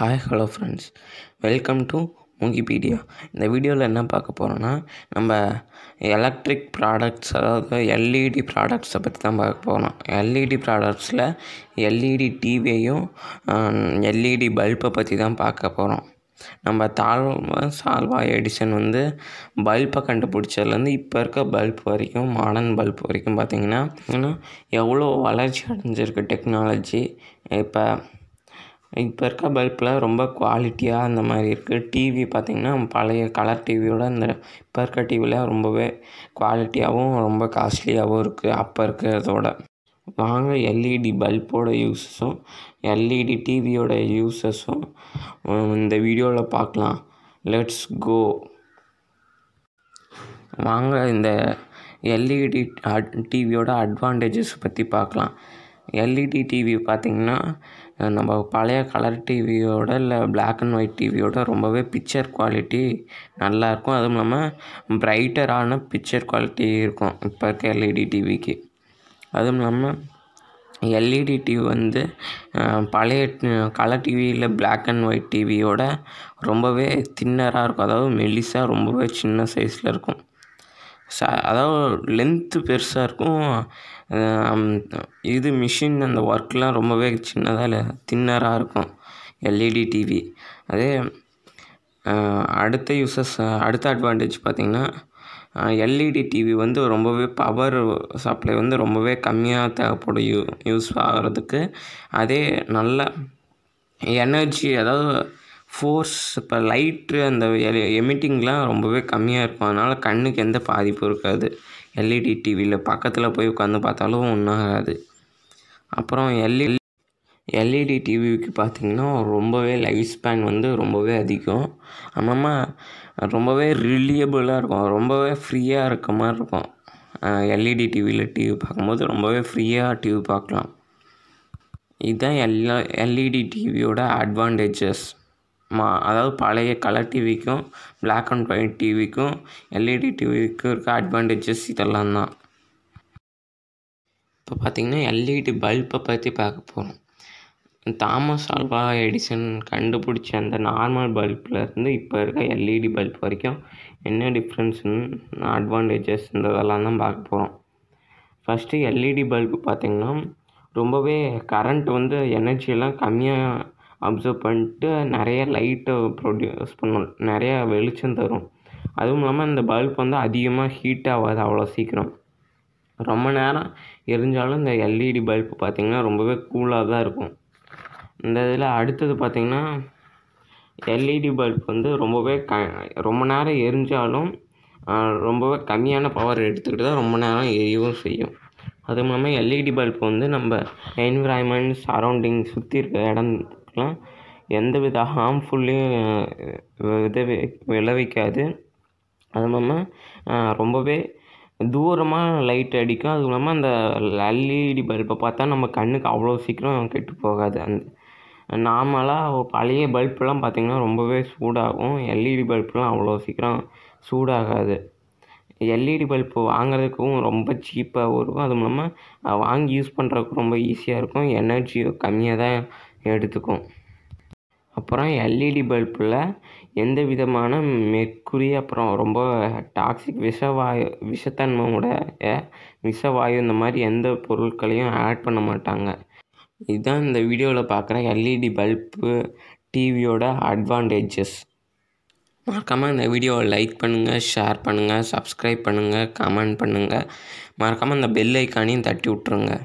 hi hello friends welcome to மூங்கிபீடியா இந்த வீடியோவில் என்ன பார்க்க போகிறோன்னா நம்ம எலக்ட்ரிக் ப்ராடக்ட்ஸ் அதாவது எல்இடி ப்ராடக்ட்ஸை பற்றி தான் பார்க்க போகிறோம் எல்இடி ப்ராடக்ட்ஸில் எல்இடி டிவியையும் எல்இடி பல்பை பற்றி தான் பார்க்க போகிறோம் நம்ம தாழ்வா சால்வா எடிசன் வந்து பல்பை கண்டுபிடிச்சதுலேருந்து இப்போ இருக்க பல்ப் வரைக்கும் மாடர்ன் பல்ப் வரைக்கும் பார்த்திங்கன்னா எவ்வளோ வளர்ச்சி அடைஞ்சிருக்கு டெக்னாலஜி இப்போ இப்போ இருக்க பல்பெலாம் ரொம்ப குவாலிட்டியாக அந்த மாதிரி இருக்குது டிவி பார்த்திங்கன்னா பழைய கலர் டிவியோட இந்த இப்போ இருக்க டிவிலாம் ரொம்பவே குவாலிட்டியாகவும் ரொம்ப காஸ்ட்லியாகவும் இருக்குது அப்போ இருக்கிறதோட வாங்க எல்இடி e பல்போட யூஸஸும் எல்இடி டிவியோட யூஸஸும் இந்த வீடியோவில் பார்க்கலாம் லெட்ஸ் கோ வாங்க இந்த எல்இடி டிவியோட அட்வான்டேஜஸ் பற்றி பார்க்கலாம் எல்இடி டிவி e பார்த்திங்கன்னா நம்ம பழைய கலர் டிவியோட இல்லை பிளாக் அண்ட் ஒயிட் டிவியோட ரொம்பவே பிக்சர் குவாலிட்டி நல்லாயிருக்கும் அதுவும் இல்லாமல் பிரைட்டரான பிக்சர் குவாலிட்டி இருக்கும் இப்போ இருக்க எல்இடி டிவிக்கு e அதுவும் இல்லாமல் எல்இடி டிவி e வந்து பழைய கலர் டிவியில் பிளாக் அண்ட் ஒயிட் டிவியோட ரொம்பவே தின்னராக இருக்கும் அதாவது மெலிஸாக ரொம்பவே சின்ன சைஸில் இருக்கும் ச அதாவது லென்த்து பெருசாக இருக்கும் இது மிஷின் அந்த ஒர்க்லாம் ரொம்பவே சின்னதாக தின்னராக இருக்கும் எல்இடி டிவி e அதே அடுத்த யூசஸ் அடுத்த அட்வான்டேஜ் பார்த்திங்கன்னா எல்இடி டிவி e வந்து ரொம்பவே பவர் சப்ளை வந்து ரொம்பவே கம்மியாக தேவைப்படும் யூ யூஸ் ஆகிறதுக்கு அதே நல்ல எனர்ஜி அதாவது ஃபோர்ஸ் இப்போ லைட்டு அந்த எமிட்டிங்லாம் ரொம்பவே கம்மியாக இருக்கும் அதனால் கண்ணுக்கு எந்த பாதிப்பும் இருக்காது எல்இடி e டிவியில் பக்கத்தில் போய் உட்காந்து பார்த்தாலும் ஒன்றும் ஆகாது அப்புறம் எல்இ எல்இடி e டிவிக்கு e பார்த்திங்கன்னா ரொம்பவே லைஃப் ஸ்பேன் வந்து ரொம்பவே அதிகம் அம்மா ரொம்பவே ரிலியபிளாக இருக்கும் ரொம்பவே ஃப்ரீயாக இருக்க மாதிரி இருக்கும் எல்இடி டிவியில் டிவி பார்க்கும்போது ரொம்பவே ஃப்ரீயாக டிவி பார்க்கலாம் இதுதான் எல்லா எல்இடி டிவியோட அட்வான்டேஜஸ் மா அதாவது பழைய கலர் டிவிக்கும் பிளாக் அண்ட் ஒயிட் டிவிக்கும் எல்இடி டிவிக்கும் e இருக்க அட்வான்டேஜஸ் இதெல்லாம் தான் இப்போ பார்த்திங்கன்னா எல்இடி e பல்பை பற்றி பார்க்க போகிறோம் தாமஸ் ஆல்வா எடிசன் கண்டுபிடிச்ச அந்த நார்மல் பல்ப்லேருந்து இப்போ இருக்க எல்இடி பல்ப் e வரைக்கும் என்ன டிஃப்ரென்ஸ்னு அட்வான்டேஜஸ் இந்த இதெல்லாம் தான் பார்க்க போகிறோம் ஃபஸ்ட்டு எல்இடி பல்பு பார்த்திங்கன்னா ரொம்பவே கரண்ட் வந்து எனர்ஜியெல்லாம் கம்மியாக அப்சர்வ் பண்ணிட்டு நிறைய லைட்டை ப்ரொடியூஸ் பண்ணும் நிறையா வெளிச்சம் தரும் அதுவும் இல்லாமல் இந்த பல்ப் வந்து அதிகமாக ஹீட் ஆகாது அவ்வளோ சீக்கிரம் ரொம்ப நேரம் எரிஞ்சாலும் இந்த எல்இடி பல்ப் e பார்த்திங்கன்னா ரொம்பவே கூலாக தான் இருக்கும் இந்த இதில் அடுத்தது பார்த்திங்கன்னா எல்இடி பல்ப் e வந்து ரொம்பவே க ரொம்ப நேரம் எரிஞ்சாலும் ரொம்பவே கம்மியான பவர் எடுத்துக்கிட்டு தான் ரொம்ப நேரம் எரியவும் செய்யும் அதுவும் இல்லாமல் எல்இடி பல்ப் e வந்து நம்ம என்விரான்மெண்ட் சரௌண்டிங் சுற்றி இருக்க இடம் வச்சுக்கலாம் எந்தவித ஹார்ம்ஃபுல்லையும் விதவி விளைவிக்காது அது இல்லாமல் ரொம்பவே தூரமாக லைட் அடிக்கும் அதுவும் இல்லாமல் அந்த எல்இடி பல்பை பார்த்தா நம்ம கண்ணுக்கு அவ்வளோ சீக்கிரம் கெட்டு போகாது அந்த நார்மலாக பழைய பல்பெலாம் பார்த்திங்கன்னா ரொம்பவே சூடாகும் எல்இடி பல்பெலாம் அவ்வளோ சீக்கிரம் சூடாகாது எல்இடி பல்ப்பு வாங்குறதுக்கும் ரொம்ப சீப்பாகவும் இருக்கும் அதுவும் இல்லாமல் வாங்கி யூஸ் பண்ணுறதுக்கு ரொம்ப ஈஸியாக இருக்கும் எனர்ஜி கம்மியாக தான் எடுத்துக்கும் அப்புறம் எல்இடி e பல்பில் எந்த விதமான மெக்குரி அப்புறம் ரொம்ப டாக்ஸிக் விஷவாயு விஷத்தன்மையுடைய விஷவாயு இந்த மாதிரி எந்த பொருட்களையும் ஆட் பண்ண மாட்டாங்க இதுதான் இந்த வீடியோவில் பார்க்குற எல்இடி பல்பு e டிவியோட அட்வான்டேஜஸ் மறக்காமல் இந்த வீடியோவை லைக் பண்ணுங்கள் ஷேர் பண்ணுங்கள் சப்ஸ்கிரைப் பண்ணுங்கள் கமெண்ட் பண்ணுங்கள் மறக்காமல் இந்த பெல் ஐக்கானையும் தட்டி விட்ருங்க